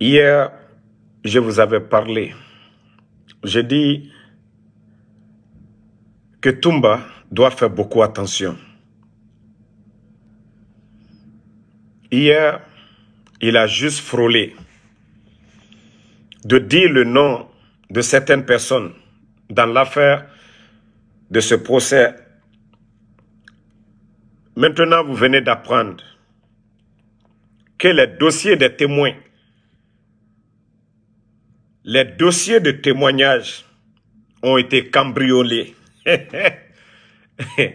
Hier, je vous avais parlé. J'ai dit que Tumba doit faire beaucoup attention. Hier, il a juste frôlé de dire le nom de certaines personnes dans l'affaire de ce procès. Maintenant, vous venez d'apprendre que les dossiers des témoins les dossiers de témoignage ont été cambriolés.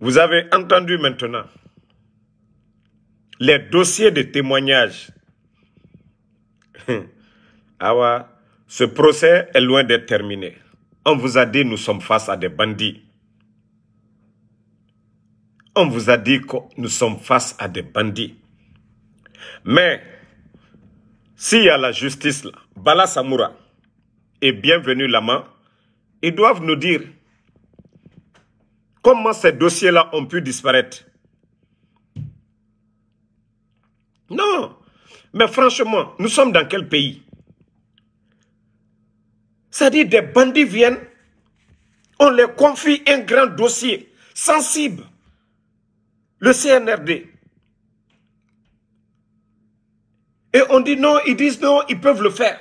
Vous avez entendu maintenant. Les dossiers de témoignage. Ah ce procès est loin d'être terminé. On vous a dit nous sommes face à des bandits. On vous a dit que nous sommes face à des bandits. Mais s'il y a la justice, là, Bala Samoura et bienvenue Lama, ils doivent nous dire comment ces dossiers-là ont pu disparaître. Non, mais franchement, nous sommes dans quel pays C'est-à-dire des bandits viennent, on les confie un grand dossier sensible, le CNRD, Et on dit non, ils disent non, ils peuvent le faire.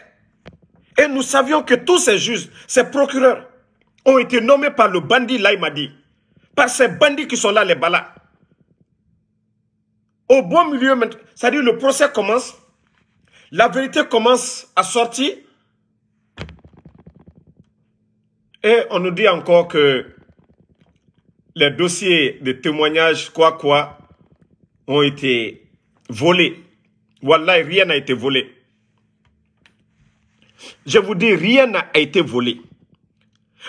Et nous savions que tous ces juges, ces procureurs, ont été nommés par le bandit Laïmadi, par ces bandits qui sont là, les balas. Au bon milieu, c'est-à-dire le procès commence, la vérité commence à sortir, et on nous dit encore que les dossiers de témoignages, quoi, quoi, ont été volés. Wallahi, rien n'a été volé. Je vous dis, rien n'a été volé.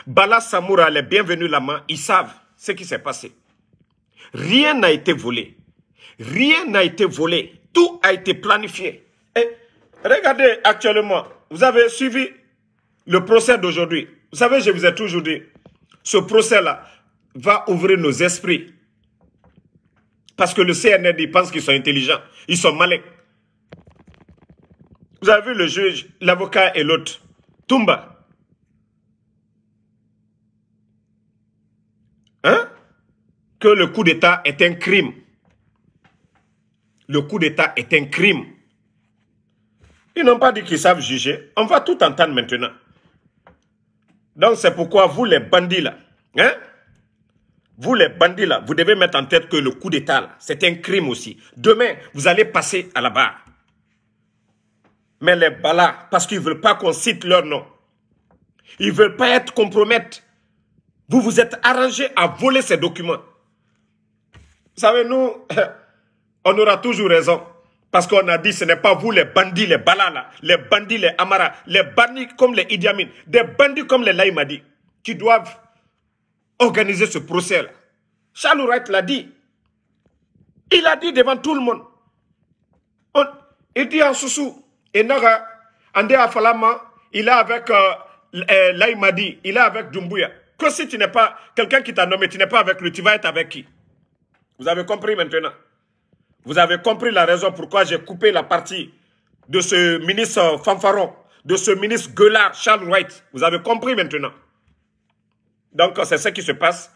Bala Samoura, les bienvenus là-bas, ils savent ce qui s'est passé. Rien n'a été volé. Rien n'a été volé. Tout a été planifié. Et regardez actuellement, vous avez suivi le procès d'aujourd'hui. Vous savez, je vous ai toujours dit, ce procès-là va ouvrir nos esprits. Parce que le CNRD pense qu'ils sont intelligents. Ils sont malins. Vous avez vu le juge, l'avocat et l'autre, Tumba. Hein? Que le coup d'État est un crime. Le coup d'État est un crime. Ils n'ont pas dit qu'ils savent juger. On va tout entendre maintenant. Donc c'est pourquoi vous les bandits là, hein? Vous les bandits là, vous devez mettre en tête que le coup d'État là, c'est un crime aussi. Demain, vous allez passer à la barre mais les balas, parce qu'ils ne veulent pas qu'on cite leur nom. Ils ne veulent pas être compromettés. Vous vous êtes arrangé à voler ces documents. Vous savez, nous, on aura toujours raison. Parce qu'on a dit, ce n'est pas vous les bandits, les Balala, les bandits, les Amara, les bandits comme les idiamines, des bandits comme les Laïmadi, qui doivent organiser ce procès-là. Charles Wright l'a dit. Il a dit devant tout le monde. il dit en sous-sous, et Nara, Andé Afalama, il est avec euh, euh, Laïmadi, il est avec Dumbuya. Que si tu n'es pas, quelqu'un qui t'a nommé, tu n'es pas avec lui, tu vas être avec qui Vous avez compris maintenant Vous avez compris la raison pourquoi j'ai coupé la partie de ce ministre fanfaron, de ce ministre gueulard, Charles White. Vous avez compris maintenant Donc, c'est ce qui se passe.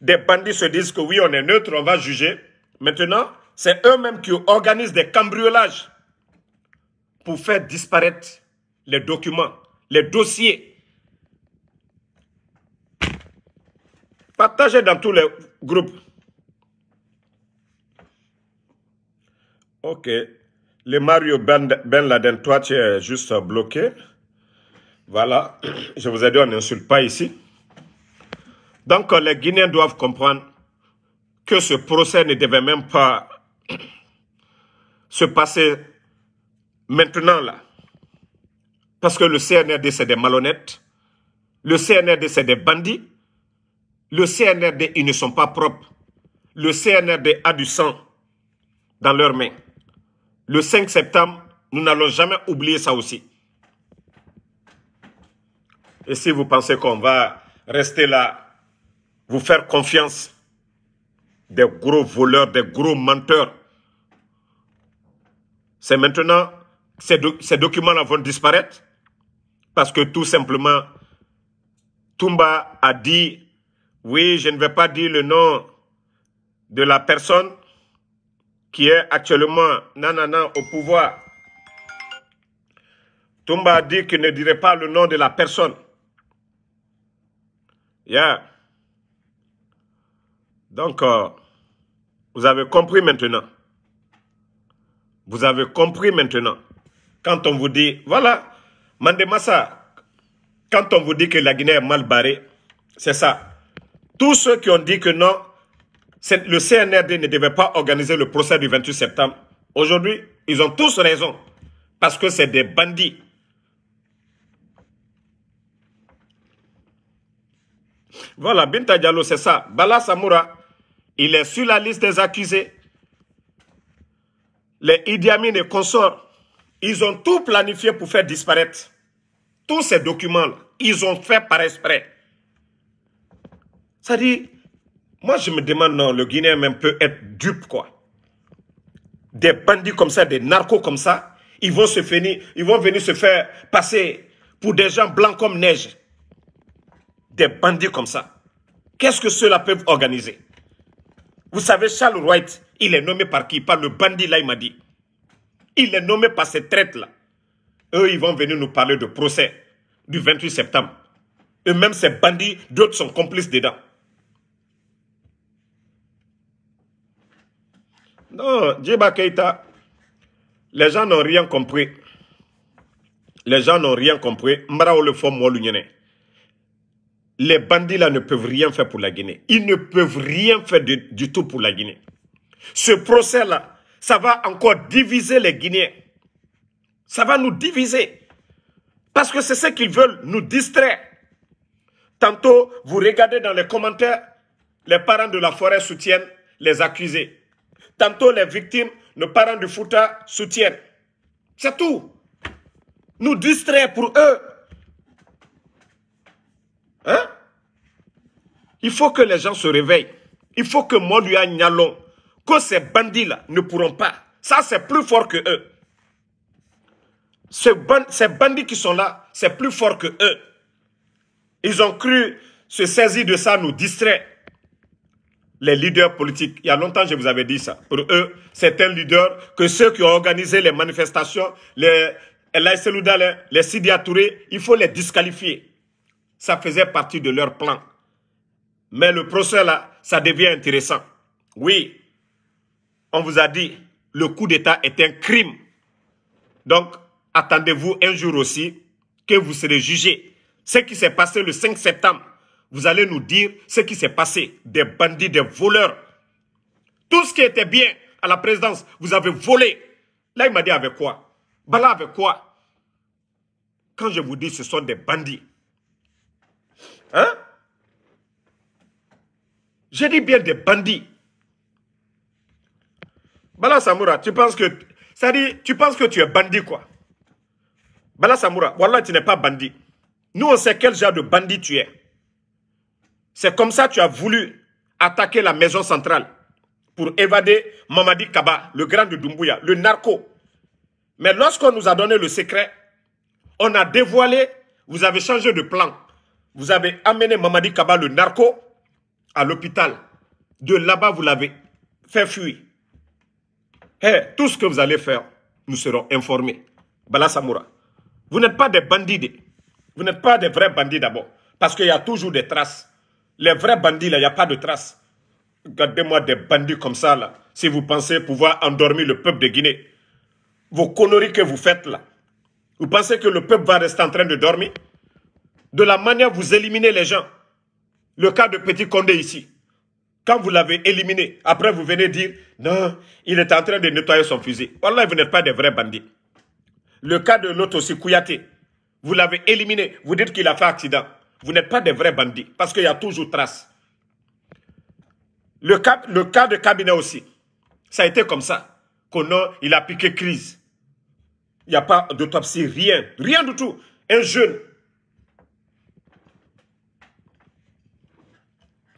Des bandits se disent que oui, on est neutre, on va juger. Maintenant, c'est eux-mêmes qui organisent des cambriolages pour faire disparaître les documents, les dossiers. Partagez dans tous les groupes. Ok. Le Mario ben, ben, Laden, toi, tu es juste bloqué. Voilà. Je vous ai dit, on n'insulte pas ici. Donc, les Guinéens doivent comprendre que ce procès ne devait même pas se passer Maintenant, là, parce que le CNRD, c'est des malhonnêtes, le CNRD, c'est des bandits, le CNRD, ils ne sont pas propres, le CNRD a du sang dans leurs mains. Le 5 septembre, nous n'allons jamais oublier ça aussi. Et si vous pensez qu'on va rester là, vous faire confiance des gros voleurs, des gros menteurs, c'est maintenant ces, documents-là vont disparaître parce que tout simplement, Toumba a dit, oui, je ne vais pas dire le nom de la personne qui est actuellement nanana au pouvoir. Toumba a dit qu'il ne dirait pas le nom de la personne. Donc, euh, vous avez compris maintenant. Vous avez compris maintenant quand on vous dit, voilà, Mandemassa, quand on vous dit que la Guinée est mal barrée, c'est ça. Tous ceux qui ont dit que non, le CNRD ne devait pas organiser le procès du 28 septembre, aujourd'hui, ils ont tous raison, parce que c'est des bandits. Voilà, Binta Diallo, c'est ça. Bala Samoura, il est sur la liste des accusés. Les Idi Amin et consorts ils ont tout planifié pour faire disparaître. Tous ces documents-là, ils ont fait par esprit. Ça dit, moi je me demande, non, le Guinéen même peut être dupe, quoi. Des bandits comme ça, des narcos comme ça, ils vont se finir, ils vont venir se faire passer pour des gens blancs comme neige. Des bandits comme ça. Qu'est-ce que ceux-là peuvent organiser Vous savez, Charles White, il est nommé par qui Par le bandit, là, il m'a dit. Il est nommé par ces traites-là. Eux, ils vont venir nous parler de procès du 28 septembre. Et même ces bandits, d'autres sont complices dedans. Non, Djeba Keita, les gens n'ont rien compris. Les gens n'ont rien compris. le Les bandits là ne peuvent rien faire pour la Guinée. Ils ne peuvent rien faire du tout pour la Guinée. Ce procès là, ça va encore diviser les Guinéens. Ça va nous diviser. Parce que c'est ce qu'ils veulent, nous distraire. Tantôt, vous regardez dans les commentaires, les parents de la forêt soutiennent les accusés. Tantôt, les victimes, nos parents du Fouta soutiennent. C'est tout. Nous distraire pour eux. Hein? Il faut que les gens se réveillent. Il faut que Moduya Nyalon ces bandits-là ne pourront pas. Ça, c'est plus fort que eux. Ces, bandits qui sont là, c'est plus fort que eux. Ils ont cru se saisir de ça, nous distraire. Les leaders politiques, il y a longtemps, je vous avais dit ça. Pour eux, c'est un leader que ceux qui ont organisé les manifestations, les hein, les, il faut les disqualifier. Ça faisait partie de leur plan. Mais le procès là, ça devient intéressant. Oui, on vous a dit, le coup d'État est un crime. Donc, attendez-vous un jour aussi que vous serez jugés. Ce qui s'est passé le 5 septembre, vous allez nous dire ce qui s'est passé. Des bandits, des voleurs. Tout ce qui était bien à la présidence, vous avez volé. Là, il m'a dit avec quoi Bala avec quoi Quand je vous dis ce sont des bandits. Hein J'ai dit bien des bandits. Bala Samoura, tu penses que... Ça tu penses que tu es bandit, quoi. Bala Samoura, voilà, tu n'es pas bandit. Nous, on sait quel genre de bandit tu es. C'est comme ça que tu as voulu attaquer la maison centrale pour évader Mamadi Kaba, le grand de Dumbuya, le narco. Mais lorsqu'on nous a donné le secret, on a dévoilé, vous avez changé de plan. Vous avez amené Mamadi Kaba, le narco, à l'hôpital. De là-bas, vous l'avez fait fuir. Hé, tout ce que vous allez faire, nous serons informés. Bala Samoura, vous n'êtes pas des bandits. Vous n'êtes pas des vrais bandits d'abord. Parce qu'il y a toujours des traces. Les vrais bandits, là, il n'y a pas de traces. Regardez-moi des bandits comme ça, là. Si vous pensez pouvoir endormir le peuple de Guinée. Vos conneries que vous faites, là. Vous pensez que le peuple va rester en train de dormir De la manière, vous éliminez les gens. Le cas de Petit Condé ici. Quand vous l'avez éliminé, après vous venez dire, non, il est en train de nettoyer son fusil. Voilà, vous n'êtes pas des vrais bandits. Le cas de l'autre aussi, Kouyaté, vous l'avez éliminé, vous dites qu'il a fait accident. Vous n'êtes pas des vrais bandits, parce qu'il y a toujours trace. Le cas, le cas de cabinet aussi, ça a été comme ça. qu'on il a piqué crise. Il n'y a pas d'autopsie, rien, rien du tout. Un jeune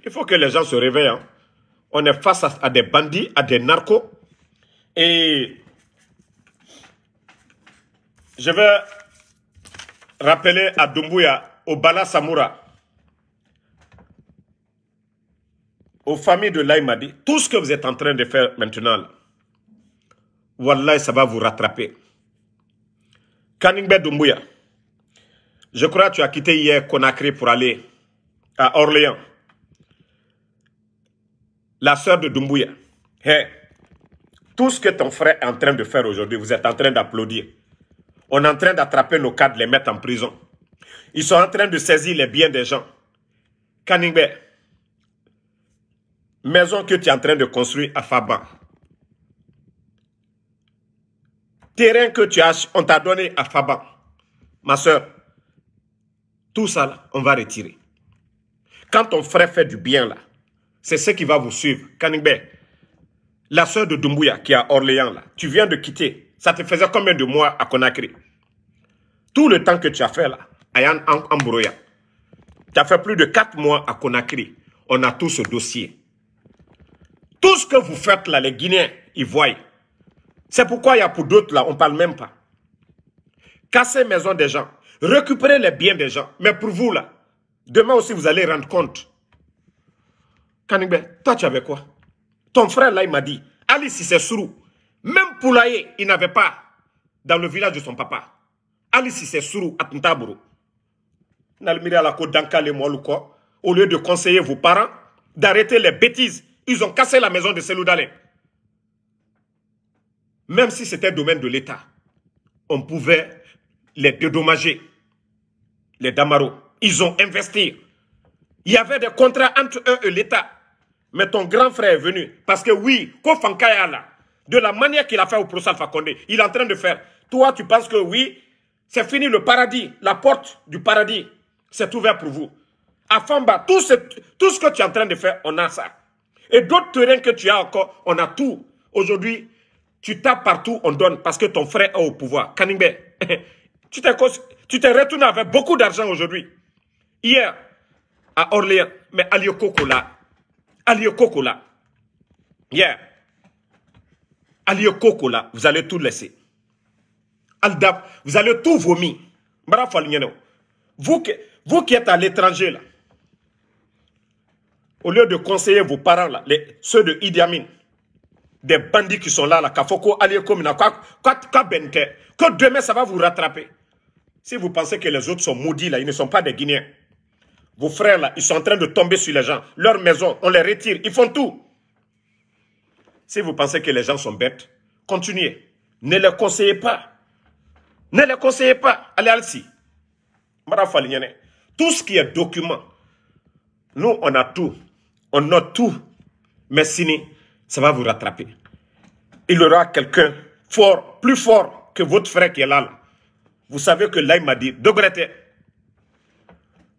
Il faut que les gens se réveillent. Hein. On est face à, des bandits, à des narcos. Et je vais rappeler à Dumbuya, au Bala Samoura, aux familles de Laïmadi, tout ce que vous êtes en train de faire maintenant, voilà, Wallah, ça va vous rattraper. Kaningbe Dumbuya, je crois que tu as quitté hier Conakry pour aller à Orléans la sœur de Doumbouya, tout ce que ton frère est en train de faire aujourd'hui, vous êtes en train d'applaudir. On est en train d'attraper nos cadres, les mettre en prison. Ils sont en train de saisir les biens des gens. Kaningbe, maison que tu es en train de construire à Faban, terrain que tu as, on t'a donné à Faban, ma soeur, tout ça, on va retirer. Quand ton frère fait du bien, là, c'est ce qui va vous suivre. Kanigbe, la soeur de Doumbouya qui est à Orléans, là, tu viens de quitter. Ça te faisait combien de mois à Conakry Tout le temps que tu as fait là, Ayan Ambroya, tu as fait plus de quatre mois à Conakry. On a tout ce dossier. Tout ce que vous faites là, les Guinéens, ils voient. C'est pourquoi il y a pour d'autres là, on ne parle même pas. Casser maison des gens, récupérer les biens des gens. Mais pour vous là, demain aussi vous allez rendre compte. Kanigbe, toi tu avais quoi Ton frère là, il m'a dit, c'est sourou. même Poulaye, il n'avait pas dans le village de son papa. Ali sourou à Tuntaburo. à la côte d'Ankale, au lieu de conseiller vos parents d'arrêter les bêtises, ils ont cassé la maison de Seloudalé. Même si c'était domaine de l'État, on pouvait les dédommager, les Damaro. Ils ont investi il y avait des contrats entre eux et l'État. Mais ton grand frère est venu. Parce que oui, Kofankaya là, de la manière qu'il a fait au procès Alpha il est en train de faire. Toi, tu penses que oui, c'est fini le paradis. La porte du paradis, s'est ouverte pour vous. Afamba, tout ce, tout ce que tu es en train de faire, on a ça. Et d'autres terrains que tu as encore, on a tout. Aujourd'hui, tu tapes partout, on donne, parce que ton frère est au pouvoir. Kanimbe, tu t'es retourné avec beaucoup d'argent aujourd'hui. Hier, à Orléans, mais Alio là, Alio là, yeah, Alio là, vous allez tout laisser. Aldab, vous allez tout vomir. Vous, vous qui êtes à l'étranger là, au lieu de conseiller vos parents là, les, ceux de Idi Amin, des bandits qui sont là, là, Kafoko, que demain ça va vous rattraper. Si vous pensez que les autres sont maudits là, ils ne sont pas des Guinéens. Vos frères là, ils sont en train de tomber sur les gens. Leur maison, on les retire. Ils font tout. Si vous pensez que les gens sont bêtes, continuez. Ne les conseillez pas. Ne les conseillez pas. Allez, Alci. Tout ce qui est document, nous, on a tout. On a tout. Mais sinon, ça va vous rattraper. Il y aura quelqu'un fort, plus fort que votre frère qui est là. Vous savez que là, il m'a dit, regretter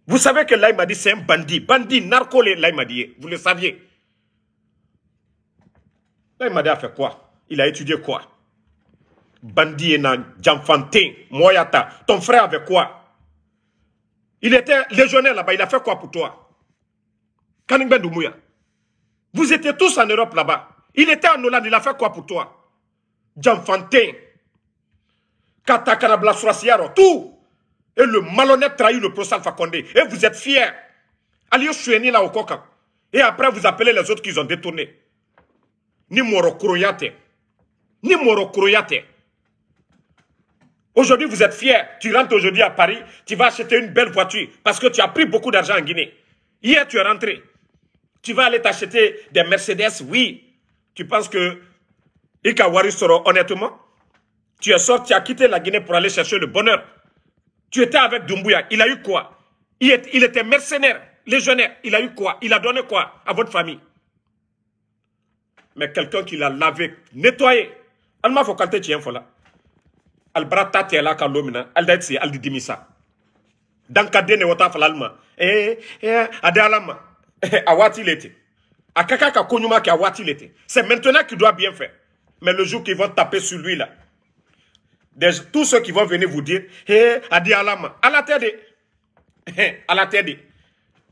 vous savez que dit c'est un bandit. Bandit, narco, dit, vous le saviez. Laïmadi a fait quoi Il a étudié quoi Bandit et Djanfantin, Moyata. Ton frère avait quoi Il était légionnaire là-bas, il a fait quoi pour toi ben Vous étiez tous en Europe là-bas. Il était en Hollande, il a fait quoi pour toi Djanfantin, Tout et le malhonnête trahit le procès Alpha Et vous êtes fiers. Allez souvenir là au coca. Et après, vous appelez les autres qu'ils ont détourné. Ni Morokroyate. Ni kroyate. Aujourd'hui, vous êtes fiers. Tu rentres aujourd'hui à Paris, tu vas acheter une belle voiture parce que tu as pris beaucoup d'argent en Guinée. Hier, tu es rentré. Tu vas aller t'acheter des Mercedes, oui. Tu penses que Ikawari sera honnêtement Tu es sorti, tu as quitté la Guinée pour aller chercher le bonheur. Tu étais avec Dumbuya. il a eu quoi il, est, il, était mercenaire, légionnaire, il a eu quoi Il a donné quoi à votre famille Mais quelqu'un qui l'a lavé, nettoyé. Alma faut kanté tien fola. Albra tati ala ka lomina, Al aldi dimisa. Dans kadene wata fala Eh eh, eh ade alama. Awati a A ka konyuma a awati l'été. C'est maintenant qu'il doit bien faire. Mais le jour qu'ils vont taper sur lui là, tous ceux qui vont venir vous dire, hé, adi alama, à la hé,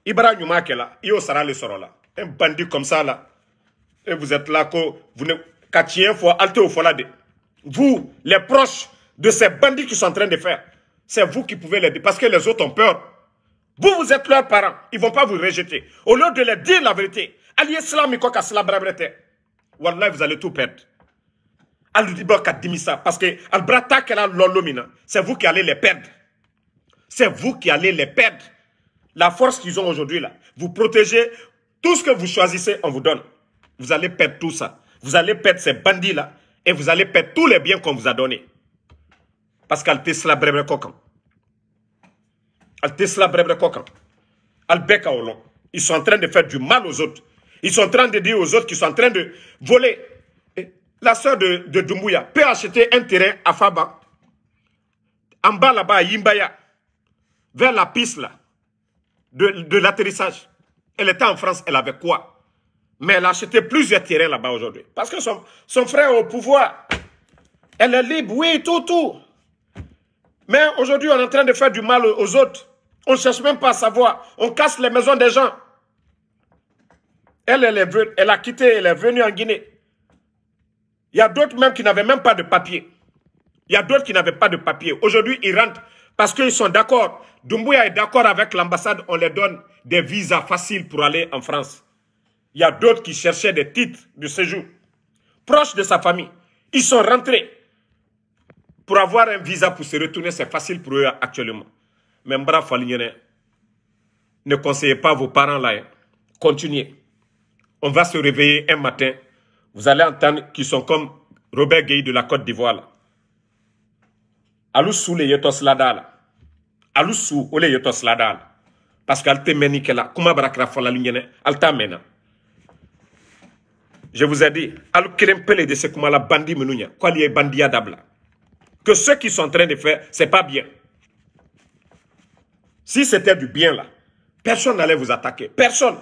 Ibrahim Yuma Kela, Sara le Sorola. Un bandit comme ça là. Et vous êtes là, vous ne. fois, Vous, les proches de ces bandits qui sont en train de faire, c'est vous qui pouvez les dire parce que les autres ont peur. Vous, vous êtes leurs parents. Ils ne vont pas vous rejeter. Au lieu de leur dire la vérité, alliez cela, mais quoi qu'à vous allez tout perdre parce que c'est vous qui allez les perdre. C'est vous qui allez les perdre. La force qu'ils ont aujourd'hui là, vous protégez tout ce que vous choisissez, on vous donne. Vous allez perdre tout ça. Vous allez perdre ces bandits là et vous allez perdre tous les biens qu'on vous a donnés. Parce qu'elle Tesla brebre Al Tesla brebre coquin. Al Ils sont en train de faire du mal aux autres. Ils sont en train de dire aux autres qu'ils sont en train de voler la sœur de, de Doumbouya, peut acheter un terrain à Faba, en bas là-bas, à Yimbaya, vers la piste là, de, l'atterrissage. Elle était en France, elle avait quoi Mais elle a acheté plusieurs terrains là-bas aujourd'hui. Parce que son, frère est au pouvoir. Elle est libre, oui, tout, tout. Mais aujourd'hui, on est en train de faire du mal aux autres. On ne cherche même pas à savoir. On casse les maisons des gens. Elle, elle, est, elle a quitté, elle est venue en Guinée. Il y a d'autres même qui n'avaient même pas de papier. Il y a d'autres qui n'avaient pas de papier. Aujourd'hui, ils rentrent parce qu'ils sont d'accord. Dumbuya est d'accord avec l'ambassade, on leur donne des visas faciles pour aller en France. Il y a d'autres qui cherchaient des titres de séjour proches de sa famille. Ils sont rentrés. Pour avoir un visa pour se retourner, c'est facile pour eux actuellement. Mais Mbra ne conseillez pas vos parents là. Hein. Continuez. On va se réveiller un matin vous allez entendre qu'ils sont comme Robert Gay de la Côte d'Ivoire. Alusu le yetos alou sou ole Yotos ladala. Parce qu'elle te mène que la kuma barakra fala lingene, elle t'amène. Je vous ai dit, alou krempele de ce comment la bandi menunya, quoi lié bandia dabla. Que ceux qui sont en train de faire, c'est pas bien. Si c'était du bien là, personne n'allait vous attaquer. Personne.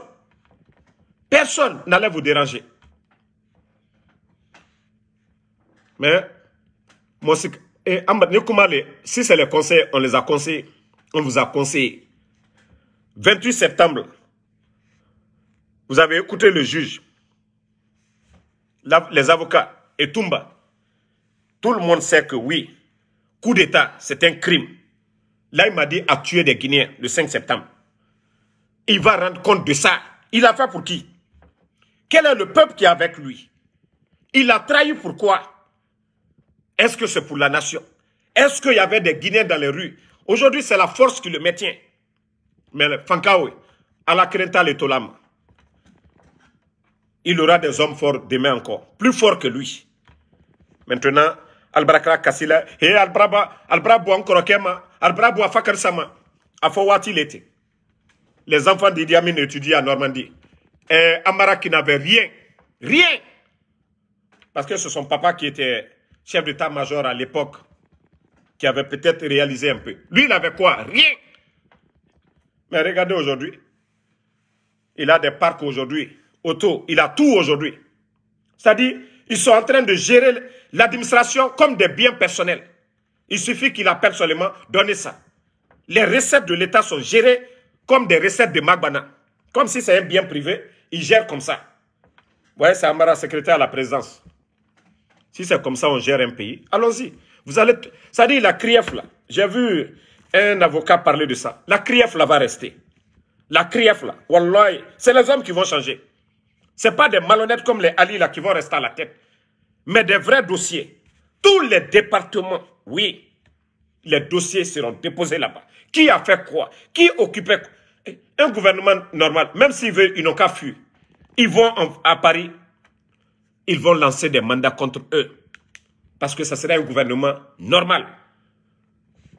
Personne n'allait vous déranger. Mais, moi, si c'est les conseils, on les a conseillés. On vous a conseillé. 28 septembre, vous avez écouté le juge, les avocats et Toumba. Tout le monde sait que oui, coup d'État, c'est un crime. Là, il m'a dit à tuer des Guinéens le 5 septembre. Il va rendre compte de ça. Il a fait pour qui Quel est le peuple qui est avec lui Il a trahi pourquoi est-ce que c'est pour la nation Est-ce qu'il y avait des Guinéens dans les rues Aujourd'hui, c'est la force qui le maintient. Mais le Fankawe, à la Krenta le Tolama, il aura des hommes forts demain encore, plus forts que lui. Maintenant, Albrakra Kassila, et eh, Albraba, Albrabo encore Kema, Albrabo a à Les enfants d'Idi Amin étudient à Normandie. Et Amara qui n'avait rien, rien, parce que c'est son papa qui était chef d'état-major à l'époque, qui avait peut-être réalisé un peu. Lui, il avait quoi Rien. Mais regardez aujourd'hui. Il a des parcs aujourd'hui, auto, il a tout aujourd'hui. C'est-à-dire, ils sont en train de gérer l'administration comme des biens personnels. Il suffit qu'il appelle seulement, donner ça. Les recettes de l'État sont gérées comme des recettes de Magbana. Comme si c'est un bien privé, ils gèrent comme ça. Vous voyez, c'est Amara, secrétaire à la présidence. Si c'est comme ça on gère un pays, allons-y. Vous allez, ça dit la CRIEF là. J'ai vu un avocat parler de ça. La CRIEF là va rester. La CRIEF là, c'est les hommes qui vont changer. C'est pas des malhonnêtes comme les Ali là qui vont rester à la tête, mais des vrais dossiers. Tous les départements, oui, les dossiers seront déposés là-bas. Qui a fait quoi Qui occupait quoi Un gouvernement normal, même s'ils veut, ils n'ont qu'à fuir. Ils vont à Paris ils vont lancer des mandats contre eux. Parce que ça serait un gouvernement normal.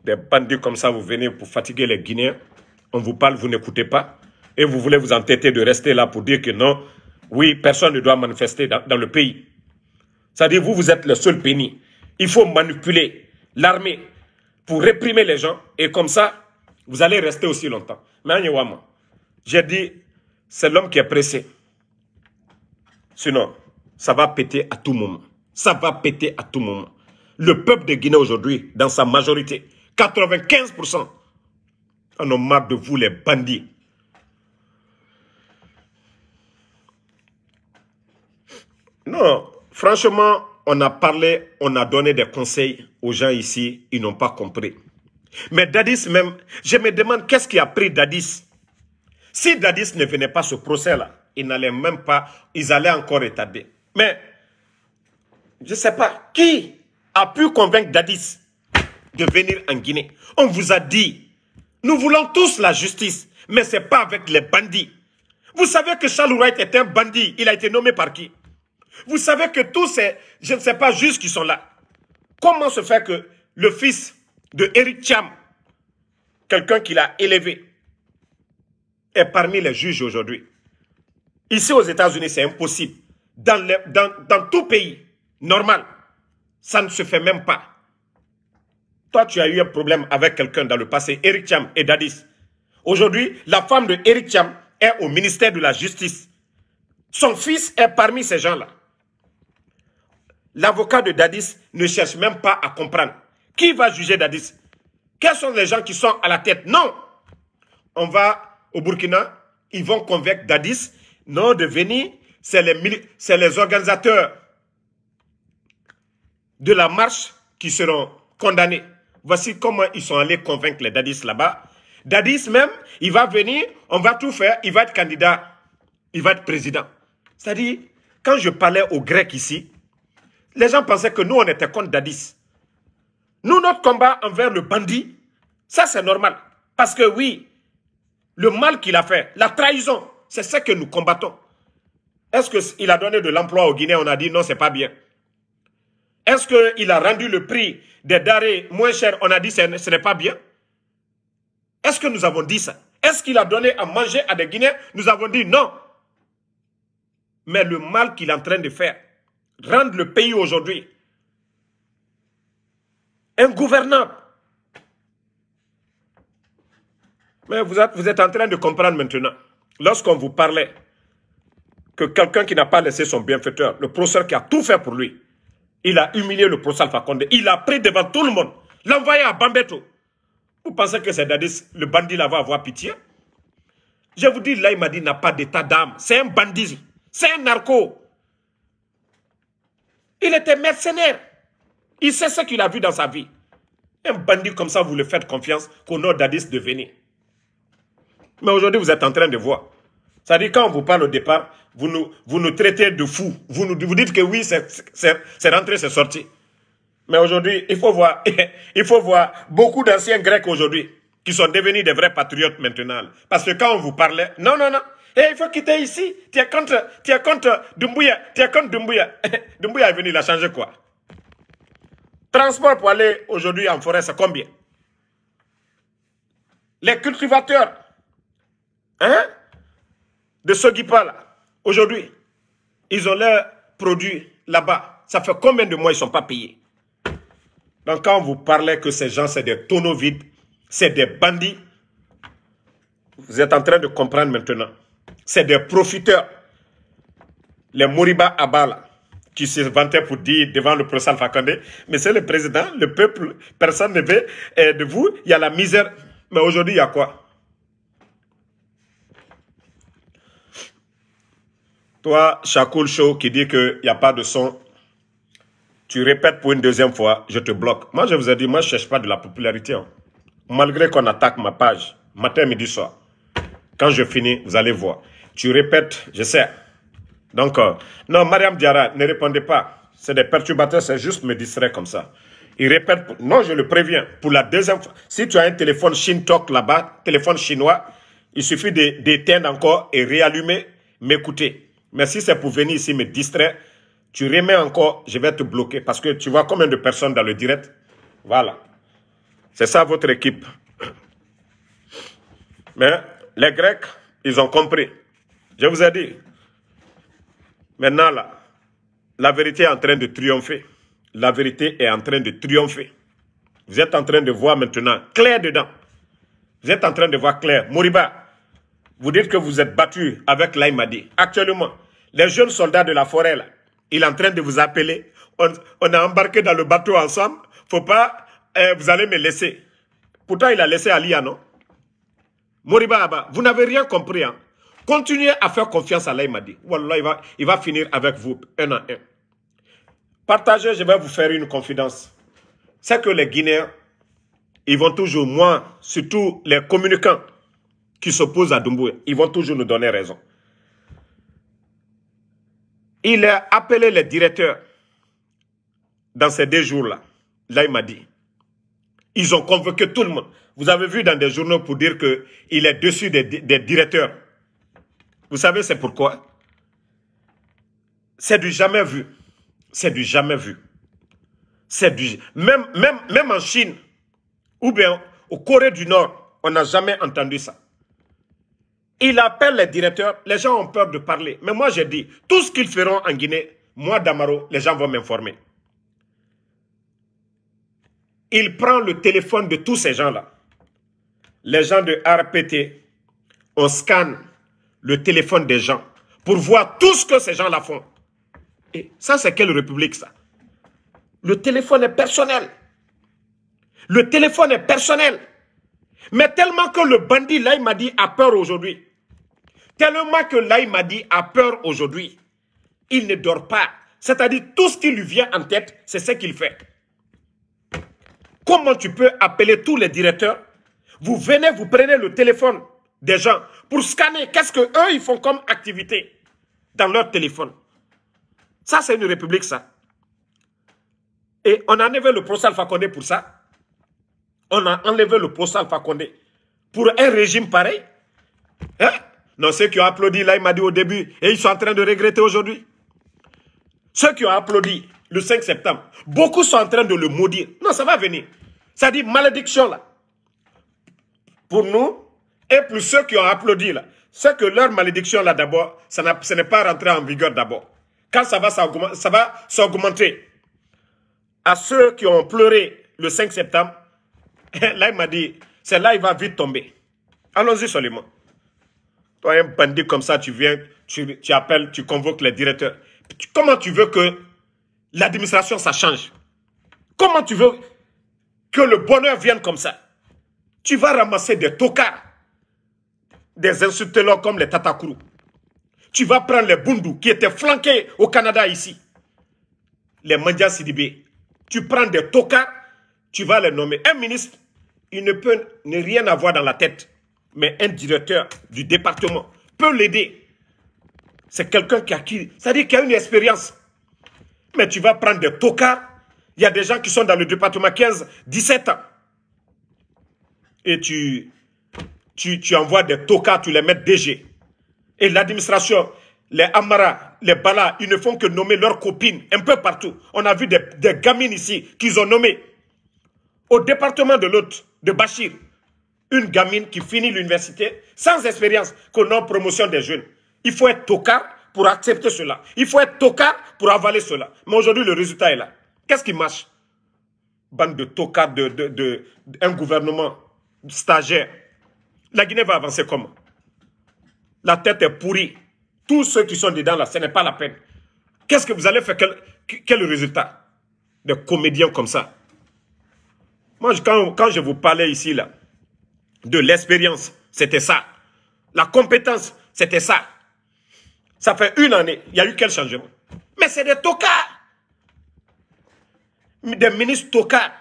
Des bandits comme ça, vous venez pour fatiguer les Guinéens. On vous parle, vous n'écoutez pas. Et vous voulez vous entêter de rester là pour dire que non, oui, personne ne doit manifester dans, le pays. C'est-à-dire, vous, vous êtes le seul béni. Il faut manipuler l'armée pour réprimer les gens. Et comme ça, vous allez rester aussi longtemps. Mais j'ai dit, c'est l'homme qui est pressé. Sinon, ça va péter à tout moment. Ça va péter à tout moment. Le peuple de Guinée aujourd'hui, dans sa majorité, 95%, en a marre de vous les bandits. Non, franchement, on a parlé, on a donné des conseils aux gens ici, ils n'ont pas compris. Mais Dadis même, je me demande qu'est-ce qui a pris Dadis. Si Dadis ne venait pas ce procès-là, ils n'allaient même pas, ils allaient encore établir. Mais je ne sais pas qui a pu convaincre Dadis de venir en Guinée. On vous a dit, nous voulons tous la justice, mais ce n'est pas avec les bandits. Vous savez que Charles Wright est un bandit. Il a été nommé par qui Vous savez que tous ces, je ne sais pas, juges qui sont là. Comment se fait que le fils de Eric Cham, quelqu'un qu'il a élevé, est parmi les juges aujourd'hui Ici aux États-Unis, c'est impossible dans, tout pays normal, ça ne se fait même pas. Toi, tu as eu un problème avec quelqu'un dans le passé, Eric Cham et Dadis. Aujourd'hui, la femme de Eric est au ministère de la Justice. Son fils est parmi ces gens-là. L'avocat de Dadis ne cherche même pas à comprendre. Qui va juger Dadis Quels sont les gens qui sont à la tête Non On va au Burkina, ils vont convaincre Dadis non, de venir c'est les, les organisateurs de la marche qui seront condamnés. Voici comment ils sont allés convaincre les dadis là-bas. Dadis même, il va venir, on va tout faire, il va être candidat, il va être président. C'est-à-dire, quand je parlais aux Grecs ici, les gens pensaient que nous, on était contre Dadis. Nous, notre combat envers le bandit, ça c'est normal. Parce que oui, le mal qu'il a fait, la trahison, c'est ce que nous combattons. Est-ce qu'il a donné de l'emploi aux Guinéens On a dit non, n'est pas bien. Est-ce qu'il a rendu le prix des darés moins cher On a dit ce n'est pas bien. Est-ce que nous avons dit ça Est-ce qu'il a donné à manger à des Guinéens Nous avons dit non. Mais le mal qu'il est en train de faire, rendre le pays aujourd'hui ingouvernable. Mais vous êtes, vous êtes en train de comprendre maintenant. Lorsqu'on vous parlait que quelqu'un qui n'a pas laissé son bienfaiteur, le professeur qui a tout fait pour lui, il a humilié le professeur Alpha Il a pris devant tout le monde, envoyé à Bambeto. Vous pensez que c'est Dadis... le bandit là va avoir pitié Je vous dis, là, il m'a dit, n'a pas d'état d'âme. C'est un bandit. C'est un narco. Il était mercenaire. Il sait ce qu'il a vu dans sa vie. Un bandit comme ça, vous le faites confiance qu'on a d'Adis devenir... Mais aujourd'hui, vous êtes en train de voir. C'est-à-dire, quand on vous parle au départ, vous nous, traitez de fous. Vous nous vous dites que oui, c'est rentré, c'est sorti. Mais aujourd'hui, il faut voir, il faut voir beaucoup d'anciens Grecs aujourd'hui qui sont devenus des vrais patriotes maintenant. Parce que quand on vous parlait, non, non, non, et eh, il faut quitter ici. Tu es contre, tu es Dumbuya, Dumbuya. est venu, il a changé quoi Transport pour aller aujourd'hui en forêt, c'est combien Les cultivateurs, hein, de qui là, Aujourd'hui, ils ont leurs produits là-bas. Ça fait combien de mois ils ne sont pas payés Donc quand vous parlez que ces gens, c'est des tonneaux vides, c'est des bandits, vous êtes en train de comprendre maintenant. C'est des profiteurs. Les Moriba Abala, qui se vantaient pour dire devant le président Fakande, c'est le Président, le peuple, personne ne veut euh, de vous, il y a la misère. Mais aujourd'hui, il y a quoi Toi, Shakul Show, qui dit qu'il n'y a pas de son, tu répètes pour une deuxième fois, je te bloque. Moi, je vous ai dit, moi, je ne cherche pas de la popularité. Hein. Malgré qu'on attaque ma page, matin, midi, soir. Quand je finis, vous allez voir. Tu répètes, je sais. Donc, euh, non, Mariam Diara, ne répondez pas. C'est des perturbateurs, c'est juste me distraire comme ça. Il répète, non, je le préviens, pour la deuxième fois. Si tu as un téléphone Shintok là-bas, téléphone chinois, il suffit d'éteindre encore et réallumer, m'écouter. Mais si c'est pour venir ici me distraire, tu remets encore, je vais te bloquer. Parce que tu vois combien de personnes dans le direct Voilà. C'est ça votre équipe. Mais les Grecs, ils ont compris. Je vous ai dit. Maintenant, là, la vérité est en train de triompher. La vérité est en train de triompher. Vous êtes en train de voir maintenant clair dedans. Vous êtes en train de voir clair. Moriba, vous dites que vous êtes battu avec l'Aïmadi. Actuellement, les jeunes soldats de la forêt, là, il est en train de vous appeler. On, a embarqué dans le bateau ensemble. Faut pas, euh, vous allez me laisser. Pourtant, il a laissé Alia, non Moriba vous n'avez rien compris. Hein. Continuez à faire confiance à l'Aïmadi. Wallah, il va, finir avec vous un à un. Partagez, je vais vous faire une confidence. C'est que les Guinéens, ils vont toujours, moins, surtout les communicants, qui s'opposent à Doumbouya, ils vont toujours nous donner raison. Il a appelé les directeurs dans ces deux jours-là. Là, il m'a dit, ils ont convoqué tout le monde. Vous avez vu dans des journaux pour dire qu'il est dessus des, des directeurs. Vous savez, c'est pourquoi C'est du jamais vu. C'est du jamais vu. C'est du... Même, même, même en Chine, ou bien au Corée du Nord, on n'a jamais entendu ça. Il appelle les directeurs. Les gens ont peur de parler. Mais moi, j'ai dit, tout ce qu'ils feront en Guinée, moi, Damaro, les gens vont m'informer. Il prend le téléphone de tous ces gens-là. Les gens de RPT, on scanne le téléphone des gens pour voir tout ce que ces gens-là font. Et ça, c'est quelle république, ça Le téléphone est personnel. Le téléphone est personnel. Mais tellement que le bandit, là, il m'a dit, a peur aujourd'hui. Tellement que là, il m'a dit a peur aujourd'hui. Il ne dort pas. C'est-à-dire tout ce qui lui vient en tête, c'est ce qu'il fait. Comment tu peux appeler tous les directeurs Vous venez, vous prenez le téléphone des gens pour scanner qu'est-ce que ils font comme activité dans leur téléphone. Ça, c'est une république, ça. Et on a enlevé le procès Alpha Condé pour ça. On a enlevé le procès Alpha Condé pour un régime pareil. Hein? Non, ceux qui ont applaudi, là, il m'a dit au début, et ils sont en train de regretter aujourd'hui. Ceux qui ont applaudi le 5 septembre, beaucoup sont en train de le maudire. Non, ça va venir. Ça dit malédiction, là. Pour nous, et pour ceux qui ont applaudi, là. C'est que leur malédiction, là, d'abord, ça n'est pas rentré en vigueur d'abord. Quand ça va ça va s'augmenter, à ceux qui ont pleuré le 5 septembre, là, il m'a dit, c'est là il va vite tomber. Allons-y seulement. Toi, un bandit comme ça, tu viens, tu, appelles, tu convoques les directeurs. Comment tu veux que l'administration, ça change Comment tu veux que le bonheur vienne comme ça Tu vas ramasser des tocards, des là comme les tatakourous. Tu vas prendre les Bundu qui étaient flanqués au Canada ici. Les Mandia Sidibé. Tu prends des tocards, tu vas les nommer. Un ministre, il ne peut ne rien avoir dans la tête mais un directeur du département peut l'aider. C'est quelqu'un qui a qui, c'est-à-dire qui a une expérience. Mais tu vas prendre des tocards. Il y a des gens qui sont dans le département 15, 17 ans. Et tu, tu, envoies des tocards, tu les mets DG. Et l'administration, les Amara, les Bala, ils ne font que nommer leurs copines un peu partout. On a vu des, des gamines ici qu'ils ont nommées. Au département de l'autre, de Bachir, une gamine qui finit l'université sans expérience qu'on nomme promotion des jeunes. Il faut être tocard pour accepter cela. Il faut être tocard pour avaler cela. Mais aujourd'hui, le résultat est là. Qu'est-ce qui marche Bande de tocards d'un gouvernement stagiaire. La Guinée va avancer comment La tête est pourrie. Tous ceux qui sont dedans là, ce n'est pas la peine. Qu'est-ce que vous allez faire quel, quel résultat Des comédiens comme ça. Moi, quand je vous parlais ici là, de l'expérience, c'était ça. La compétence, c'était ça. Ça fait une année, il y a eu quel changement Mais c'est des tocards. Des ministres tocards,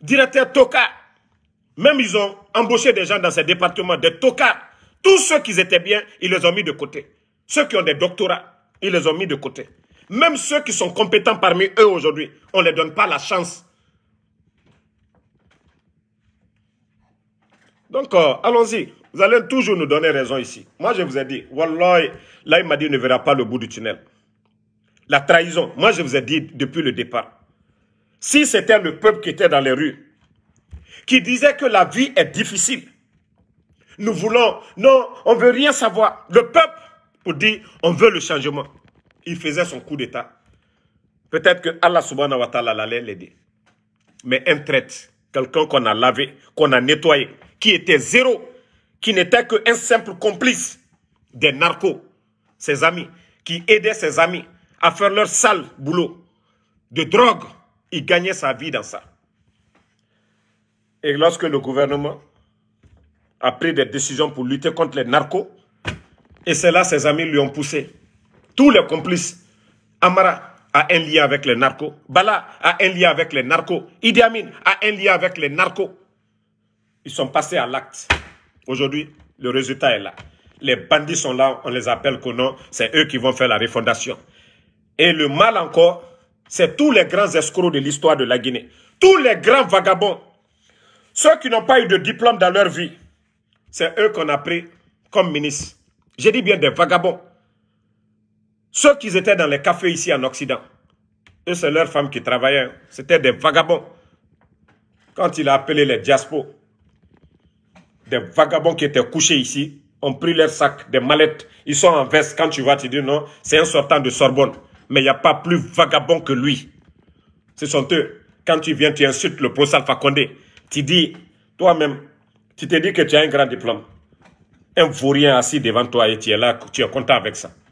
directeurs tocards. Même ils ont embauché des gens dans ces départements, des tocards. Tous ceux qui étaient bien, ils les ont mis de côté. Ceux qui ont des doctorats, ils les ont mis de côté. Même ceux qui sont compétents parmi eux aujourd'hui, on ne les donne pas la chance Donc, euh, allons-y. Vous allez toujours nous donner raison ici. Moi, je vous ai dit, Wallah, là, il m'a dit, ne verra pas le bout du tunnel. La trahison, moi, je vous ai dit depuis le départ. Si c'était le peuple qui était dans les rues, qui disait que la vie est difficile, nous voulons, non, on ne veut rien savoir. Le peuple, pour dire, on veut le changement. Il faisait son coup d'État. Peut-être que Allah subhanahu wa ta'ala l'allait l'aider. Mais un traite, quelqu'un qu'on a lavé, qu'on a nettoyé, qui était zéro, qui n'était qu'un simple complice des narcos, ses amis, qui aidait ses amis à faire leur sale boulot de drogue. Il gagnait sa vie dans ça. Et lorsque le gouvernement a pris des décisions pour lutter contre les narcos, et c'est là ses amis lui ont poussé. Tous les complices. Amara a un lien avec les narcos. Bala a un lien avec les narcos. Idi Amin a un lien avec les narcos. Ils sont passés à l'acte. Aujourd'hui, le résultat est là. Les bandits sont là, on les appelle qu'on non, c'est eux qui vont faire la refondation. Et le mal encore, c'est tous les grands escrocs de l'histoire de la Guinée. Tous les grands vagabonds. Ceux qui n'ont pas eu de diplôme dans leur vie, c'est eux qu'on a pris comme ministres. J'ai dit bien des vagabonds. Ceux qui étaient dans les cafés ici en Occident, eux, c'est leurs femmes qui travaillaient. C'était des vagabonds. Quand il a appelé les diaspos, des vagabonds qui étaient couchés ici, ont pris leurs sacs, des mallettes, ils sont en veste. Quand tu vois, tu dis non, c'est un sortant de Sorbonne. Mais il n'y a pas plus vagabond que lui. Ce sont eux. Quand tu viens, tu insultes le professeur Alpha Condé. Tu dis, toi-même, tu te dis que tu as un grand diplôme. Un vaurien assis devant toi et tu es là, tu es content avec ça.